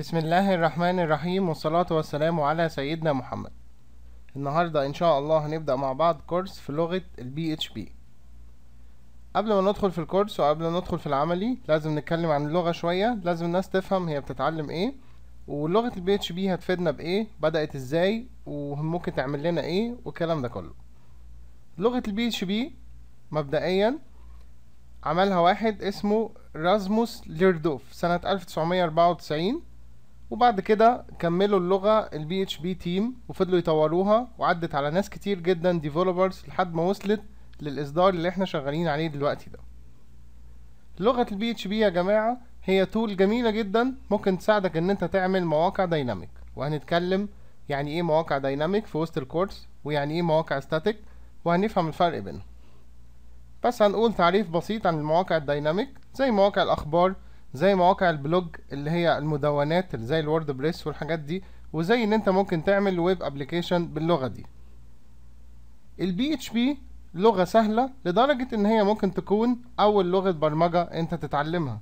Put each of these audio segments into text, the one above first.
بسم الله الرحمن الرحيم والصلاة والسلام على سيدنا محمد النهاردة ان شاء الله هنبدأ مع بعض كورس في لغة البي اتش بي قبل ما ندخل في الكورس وقبل ما ندخل في العملي لازم نتكلم عن اللغة شوية لازم الناس تفهم هي بتتعلم ايه ولغة البي اتش بي هتفيدنا بايه بدأت ازاي وممكن تعمل لنا ايه والكلام ده كله لغة البي اتش بي مبدئيا عملها واحد اسمه رازموس ليردوف سنة 1994 وبعد كده كملوا اللغة البي اتش بي تيم وفضلوا يطوروها وعدت على ناس كتير جدا ديفلوبرز لحد ما وصلت للإصدار اللي احنا شغالين عليه دلوقتي ده لغة البي اتش بي يا جماعة هي تول جميلة جدا ممكن تساعدك ان انت تعمل مواقع دايناميك وهنتكلم يعني ايه مواقع دايناميك في وسط الكورس ويعني ايه مواقع ستاتيك وهنفهم الفرق بينهم بس هنقول تعريف بسيط عن المواقع الدايناميك زي مواقع الأخبار زي مواقع البلوج اللي هي المدونات اللي زي الووردبريس والحاجات دي وزي ان انت ممكن تعمل ويب ابلكيشن باللغه دي البي اتش بي لغه سهله لدرجه ان هي ممكن تكون اول لغه برمجه انت تتعلمها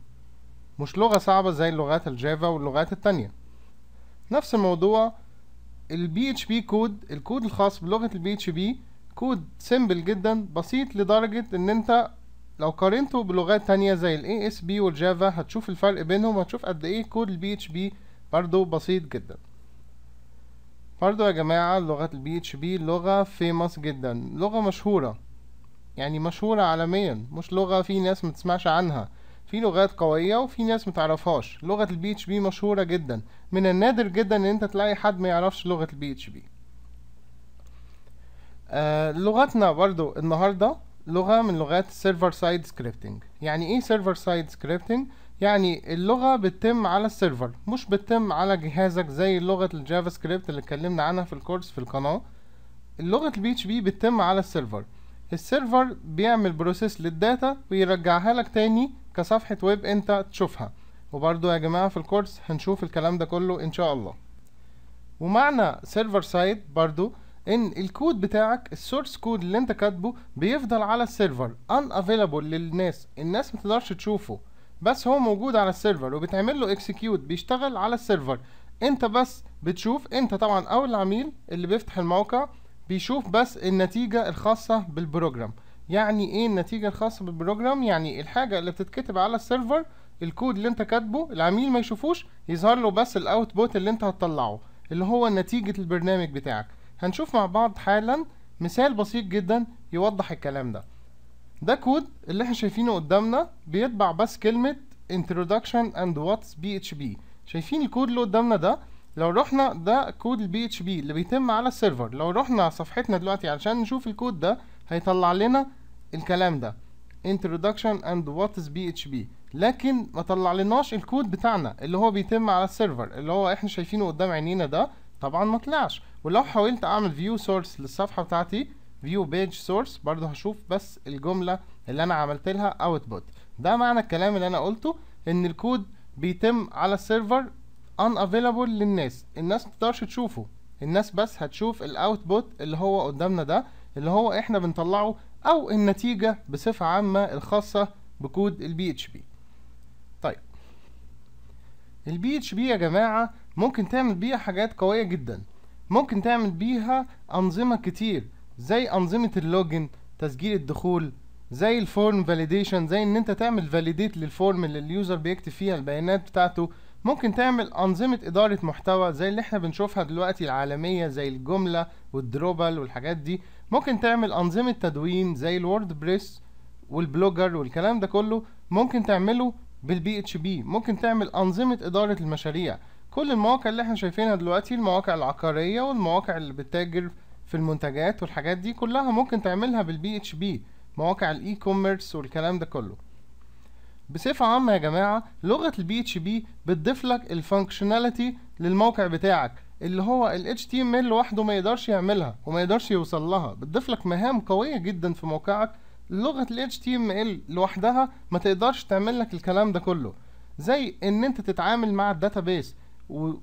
مش لغه صعبه زي لغات الجافا واللغات التانية نفس الموضوع البي اتش بي كود الكود الخاص بلغه البي اتش بي كود سيمبل جدا بسيط لدرجه ان انت لو قارنته بلغات تانية زي الـ ASP والجافا هتشوف الفرق بينهم وهتشوف قد ايه كود الـ PHP برضه برضو بسيط جدا برضو يا جماعة لغة الـ PHP لغة famous جدا لغة مشهورة يعني مشهورة عالميا مش لغة في ناس متسمعش عنها في لغات قوية وفي ناس متعرفهاش لغة الـ PHP مشهورة جدا من النادر جدا ان انت تلاقي حد ما يعرفش لغة الـ PHP آه لغتنا برضو النهاردة لغه من لغات السيرفر سايد سكريبتنج يعني ايه سيرفر سايد سكريبتنج يعني اللغه بتتم على السيرفر مش بتتم على جهازك زي لغه الجافا سكريبت اللي اتكلمنا عنها في الكورس في القناه لغه البي اتش بي بتتم على السيرفر السيرفر بيعمل بروسيس للداتا ويرجعها لك تاني كصفحه ويب انت تشوفها وبرده يا جماعه في الكورس هنشوف الكلام ده كله ان شاء الله ومعنى سيرفر سايد برده ان الكود بتاعك السورس كود اللي انت كاتبه بيفضل على السيرفر ان افيلابل للناس الناس ما تقدرش تشوفه بس هو موجود على السيرفر وبتعمل له اكسكيوت بيشتغل على السيرفر انت بس بتشوف انت طبعا او العميل اللي بيفتح الموقع بيشوف بس النتيجة الخاصة بالبروجرام يعني ايه النتيجة الخاصة بالبروجرام يعني الحاجة اللي بتتكتب على السيرفر الكود اللي انت كاتبه العميل ما يشوفوش يظهر له بس الاوتبوت اللي انت هتطلعه اللي هو نتيجة البرنامج بتاعك هنشوف مع بعض حالا مثال بسيط جدا يوضح الكلام ده ده كود اللي احنا شايفينه قدامنا بيتبع بس كلمة introduction and what's PHP شايفين الكود اللي قدامنا ده لو رحنا ده كود ال PHP اللي بيتم على السيرفر لو رحنا صفحتنا دلوقتي علشان نشوف الكود ده هيطلع لنا الكلام ده introduction and what's PHP لكن ما طلع لناش الكود بتاعنا اللي هو بيتم على السيرفر اللي هو احنا شايفينه قدام عينينا ده طبعا ما طلعش ولو حاولت اعمل فيو سورس للصفحه بتاعتي فيو بيج سورس برضه هشوف بس الجمله اللي انا عملت لها اوتبوت ده معنى الكلام اللي انا قلته ان الكود بيتم على السيرفر ان افيلابل للناس الناس ما تقدرش تشوفه الناس بس هتشوف الاوتبوت اللي هو قدامنا ده اللي هو احنا بنطلعه او النتيجه بصفه عامه الخاصه بكود البي اتش بي طيب البي اتش بي يا جماعه ممكن تعمل بيها حاجات قويه جدا ممكن تعمل بيها انظمه كتير زي انظمه اللوجن تسجيل الدخول زي الفورم فاليديشن زي ان انت تعمل فاليديت للفورم اللي اليوزر بيكتب فيها البيانات بتاعته ممكن تعمل انظمه اداره محتوى زي اللي احنا بنشوفها دلوقتي العالميه زي الجمله والدروبل والحاجات دي ممكن تعمل انظمه تدوين زي الووردبريس والبلوجر والكلام ده كله ممكن تعمله بالبي اتش بي ممكن تعمل انظمه اداره المشاريع كل المواقع اللي احنا شايفينها دلوقتي المواقع العقارية والمواقع اللي بتتاجر في المنتجات والحاجات دي كلها ممكن تعملها بالبي اتش بي مواقع الاي كوميرس والكلام ده كله بصفة عامة يا جماعة لغة البي اتش بي بتضيف لك الفانكشناليتي للموقع بتاعك اللي هو ال HTML لوحده ما يقدرش يعملها وما يقدرش يوصل لها بتضيف لك مهام قوية جدا في موقعك لغة ال HTML لوحدها ما تقدرش تعمل لك الكلام ده كله زي ان انت تتعامل مع الداتابيس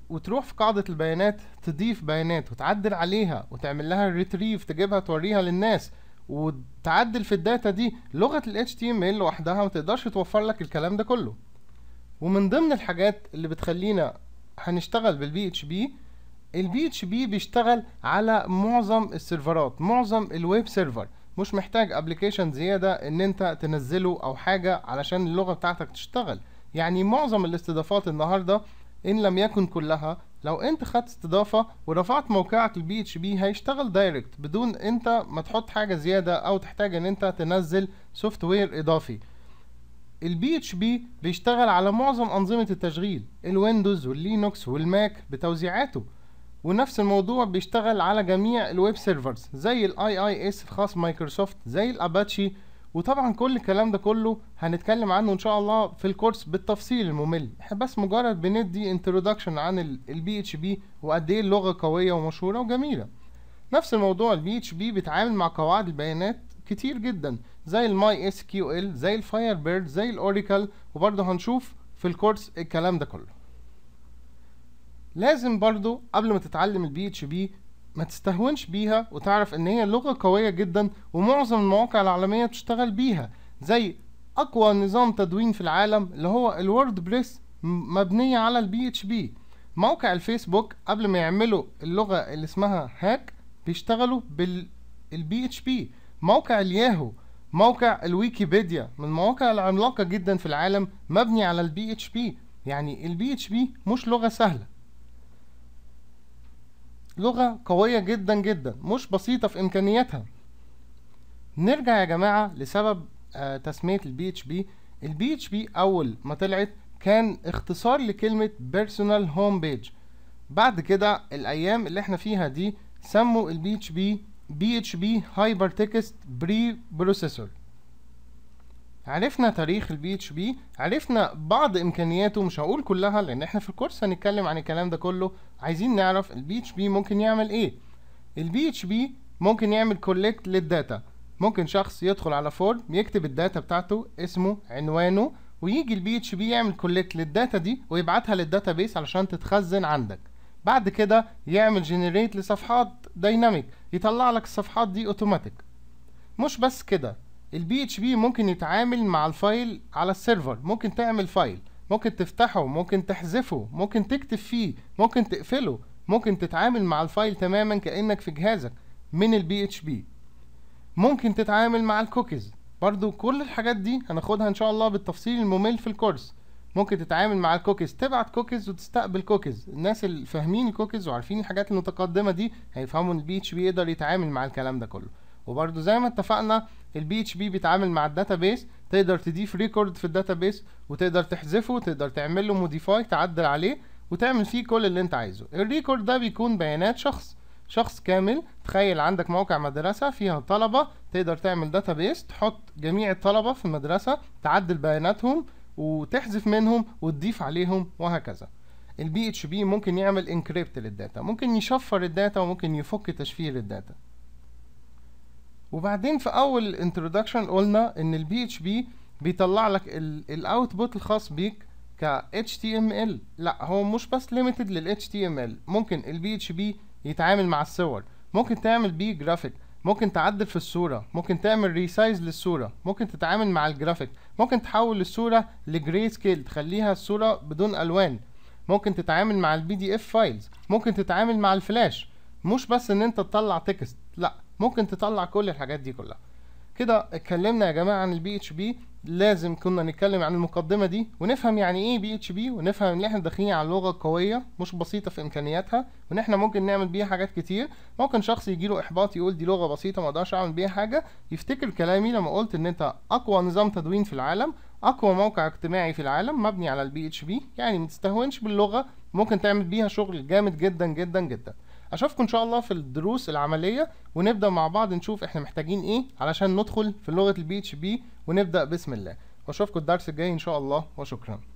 وتروح في قاعدة البيانات تضيف بيانات وتعدل عليها وتعمل لها ريتريف تجيبها توريها للناس وتعدل في الداتا دي لغة ال HTML لوحدها ما تقدرش توفر لك الكلام ده كله ومن ضمن الحاجات اللي بتخلينا هنشتغل بالبي اتش بي البي اتش بي بيشتغل على معظم السيرفرات معظم الويب سيرفر مش محتاج ابلكيشن زيادة ان انت تنزله او حاجة علشان اللغة بتاعتك تشتغل يعني معظم الاستضافات النهاردة ان لم يكن كلها لو انت خدت استضافة ورفعت موقعك البي اتش بي هيشتغل دايركت بدون انت ما تحط حاجة زيادة او تحتاج ان انت تنزل سوفت وير اضافي البي اتش بي بيشتغل على معظم انظمة التشغيل الويندوز واللينوكس والماك بتوزيعاته ونفس الموضوع بيشتغل على جميع الويب سيرفرز زي الاي اي اس الخاص مايكروسوفت زي الاباتشي وطبعا كل الكلام ده كله هنتكلم عنه ان شاء الله في الكورس بالتفصيل الممل احنا بس مجرد بندي انترودكشن عن البي اتش بي وقد ايه اللغه قويه ومشهوره وجميله نفس الموضوع البي اتش بي بيتعامل مع قواعد البيانات كتير جدا زي الماي اس كيو ال زي الفاير بيرد زي الاوراكل وبرضه هنشوف في الكورس الكلام ده كله لازم برضو قبل ما تتعلم البي اتش بي ما تستهونش بيها وتعرف ان هي لغة قوية جدا ومعظم المواقع العالمية بتشتغل بيها زي اقوى نظام تدوين في العالم اللي هو الورد بريس مبنية على البي اتش بي موقع الفيسبوك قبل ما يعملوا اللغة اللي اسمها هاك بيشتغلوا بالبي اتش بي موقع الياهو موقع الويكيبيديا من المواقع العملاقة جدا في العالم مبني على البي اتش بي يعني البي اتش بي مش لغة سهلة لغة قوية جدا جدا مش بسيطة في إمكانياتها نرجع يا جماعة لسبب آه، تسمية البي اتش بي البي اتش بي أول ما طلعت كان اختصار لكلمة بيرسونال هوم بيج بعد كده الأيام اللي احنا فيها دي سموا البي اتش بي بي اتش بي هايبر تكست بري بروسيسور عرفنا تاريخ البي اتش بي عرفنا بعض امكانياته مش هقول كلها لان احنا في الكورس هنتكلم عن الكلام ده كله عايزين نعرف البي اتش بي ممكن يعمل ايه البي اتش بي ممكن يعمل كولكت للداتا ممكن شخص يدخل على فورم يكتب الداتا بتاعته اسمه عنوانه ويجي البي اتش بي يعمل كولكت للداتا دي ويبعتها للداتا بيس علشان تتخزن عندك بعد كده يعمل جنريت لصفحات دايناميك يطلع لك الصفحات دي اوتوماتيك مش بس كده البي اتش بي ممكن يتعامل مع الفايل على السيرفر ممكن تعمل فايل ممكن تفتحه ممكن تحذفه ممكن تكتب فيه ممكن تقفله ممكن تتعامل مع الفايل تماما كانك في جهازك من البي اتش بي ممكن تتعامل مع الكوكيز برضو كل الحاجات دي هناخدها ان شاء الله بالتفصيل الممل في الكورس ممكن تتعامل مع الكوكيز تبعت كوكيز وتستقبل كوكيز الناس اللي فاهمين الكوكيز وعارفين الحاجات المتقدمه دي هيفهموا ان البي اتش بي يقدر يتعامل مع الكلام ده كله وبرده زي ما اتفقنا البي اتش بي بيتعامل مع الداتابيس تقدر تضيف ريكورد في الداتابيس وتقدر تحذفه تقدر تعمل له موديفاي تعدل عليه وتعمل فيه كل اللي انت عايزه الريكورد ده بيكون بيانات شخص شخص كامل تخيل عندك موقع مدرسة فيها طلبة تقدر تعمل داتابيس تحط جميع الطلبة في المدرسة تعدل بياناتهم وتحذف منهم وتضيف عليهم وهكذا البي اتش بي ممكن يعمل انكريبت للداتا ممكن يشفر الداتا وممكن يفك تشفير الداتا وبعدين في اول انترودكشن قلنا ان البي اتش بي بيطلع لك الاوتبوت الخاص بيك ك HTML لا هو مش بس ليميتد لل HTML ممكن البي اتش بي يتعامل مع الصور ممكن تعمل بيه جرافيك ممكن تعدل في الصورة ممكن تعمل ريسايز للصورة ممكن تتعامل مع الجرافيك ممكن تحول الصورة لجري سكيل تخليها الصورة بدون ألوان ممكن تتعامل مع البي دي اف فايلز ممكن تتعامل مع الفلاش مش بس ان انت تطلع تكست لا ممكن تطلع كل الحاجات دي كلها كده اتكلمنا يا جماعه عن البي اتش بي لازم كنا نتكلم عن المقدمه دي ونفهم يعني ايه بي اتش بي ونفهم ان احنا داخلين على لغه قويه مش بسيطه في امكانياتها وان احنا ممكن نعمل بيها حاجات كتير ممكن شخص يجيله احباط يقول دي لغه بسيطه ما اقدرش اعمل بيها حاجه يفتكر كلامي لما قلت ان انت اقوى نظام تدوين في العالم اقوى موقع اجتماعي في العالم مبني على البي اتش بي يعني ما تستهونش باللغه ممكن تعمل بيها شغل جامد جدا جدا جدا اشوفكم ان شاء الله في الدروس العمليه ونبدا مع بعض نشوف احنا محتاجين ايه علشان ندخل في لغه البي اتش بي ونبدا بسم الله واشوفكم الدرس الجاي ان شاء الله وشكرا